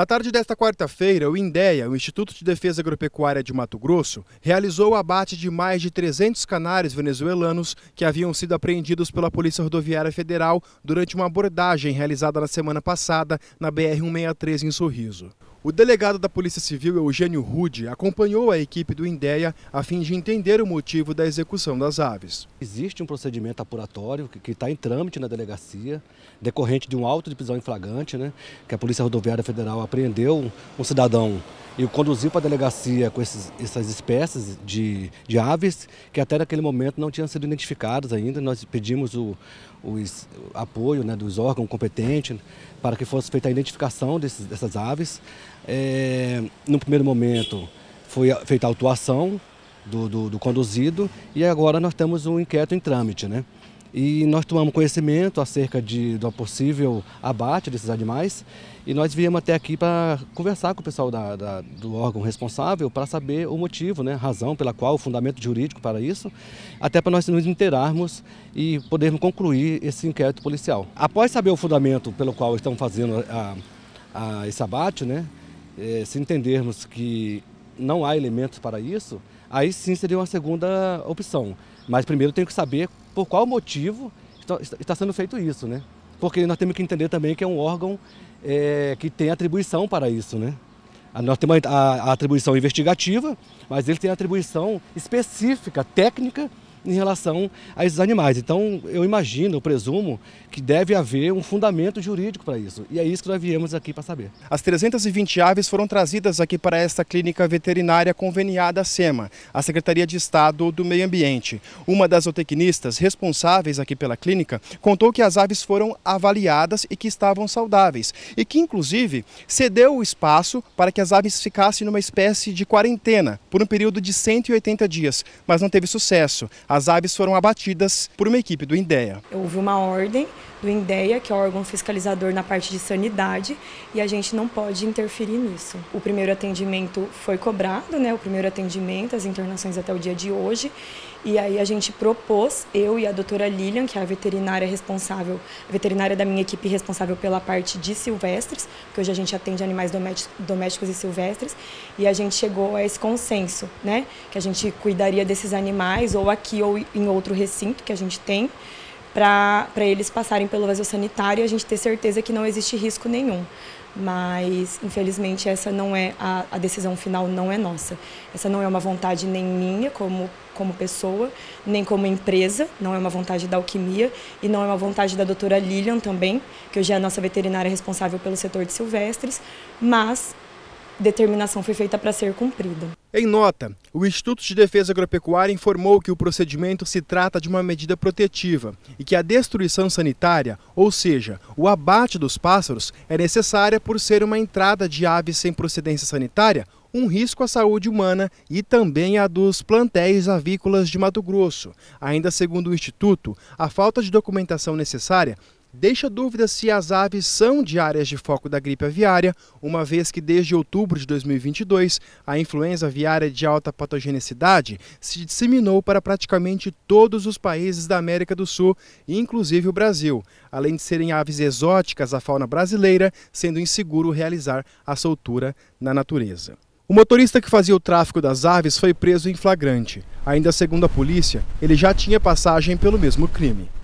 Na tarde desta quarta-feira, o INDEA, o Instituto de Defesa Agropecuária de Mato Grosso, realizou o abate de mais de 300 canários venezuelanos que haviam sido apreendidos pela Polícia Rodoviária Federal durante uma abordagem realizada na semana passada na BR-163 em Sorriso. O delegado da Polícia Civil, Eugênio Rude, acompanhou a equipe do INDEA a fim de entender o motivo da execução das aves. Existe um procedimento apuratório que está em trâmite na delegacia, decorrente de um auto de prisão em flagrante, né, que a Polícia Rodoviária Federal apreendeu um cidadão e o conduziu para a delegacia com esses, essas espécies de, de aves que até naquele momento não tinham sido identificadas ainda. Nós pedimos o, os, o apoio né, dos órgãos competentes para que fosse feita a identificação desses, dessas aves. É, no primeiro momento foi feita a autuação do, do, do conduzido e agora nós temos um inquérito em trâmite. Né? e nós tomamos conhecimento acerca de, do possível abate desses animais e nós viemos até aqui para conversar com o pessoal da, da, do órgão responsável para saber o motivo, né, razão pela qual, o fundamento jurídico para isso, até para nós nos inteirarmos e podermos concluir esse inquérito policial. Após saber o fundamento pelo qual estão fazendo a, a esse abate, né, é, se entendermos que não há elementos para isso, aí sim seria uma segunda opção. Mas primeiro tem que saber por qual motivo está sendo feito isso, né? Porque nós temos que entender também que é um órgão é, que tem atribuição para isso, né? Nós temos a, a atribuição investigativa, mas ele tem a atribuição específica, técnica, em relação a esses animais. Então, eu imagino, eu presumo, que deve haver um fundamento jurídico para isso. E é isso que nós viemos aqui para saber. As 320 aves foram trazidas aqui para esta clínica veterinária conveniada à SEMA, a Secretaria de Estado do Meio Ambiente. Uma das zootecnistas responsáveis aqui pela clínica contou que as aves foram avaliadas e que estavam saudáveis. E que, inclusive, cedeu o espaço para que as aves ficassem numa espécie de quarentena por um período de 180 dias, mas não teve sucesso. As aves foram abatidas por uma equipe do INDEA. Houve uma ordem do INDEA, que é o órgão fiscalizador na parte de sanidade, e a gente não pode interferir nisso. O primeiro atendimento foi cobrado, né? O primeiro atendimento, as internações até o dia de hoje, e aí a gente propôs, eu e a doutora Lilian, que é a veterinária responsável, a veterinária da minha equipe responsável pela parte de silvestres, porque hoje a gente atende animais domésticos e silvestres, e a gente chegou a esse consenso, né? Que a gente cuidaria desses animais ou aqui ou em outro recinto que a gente tem, para eles passarem pelo vaso sanitário e a gente ter certeza que não existe risco nenhum. Mas, infelizmente, essa não é a, a decisão final não é nossa. Essa não é uma vontade nem minha como, como pessoa, nem como empresa, não é uma vontade da Alquimia e não é uma vontade da doutora Lilian também, que hoje é a nossa veterinária responsável pelo setor de silvestres, mas determinação foi feita para ser cumprida. Em nota, o Instituto de Defesa Agropecuária informou que o procedimento se trata de uma medida protetiva e que a destruição sanitária, ou seja, o abate dos pássaros, é necessária por ser uma entrada de aves sem procedência sanitária um risco à saúde humana e também à dos plantéis avícolas de Mato Grosso. Ainda segundo o Instituto, a falta de documentação necessária deixa dúvidas se as aves são de áreas de foco da gripe aviária, uma vez que desde outubro de 2022 a influenza aviária é de alta patogenicidade se disseminou para praticamente todos os países da América do Sul, inclusive o Brasil, além de serem aves exóticas à fauna brasileira, sendo inseguro realizar a soltura na natureza. O motorista que fazia o tráfico das aves foi preso em flagrante. Ainda segundo a polícia, ele já tinha passagem pelo mesmo crime.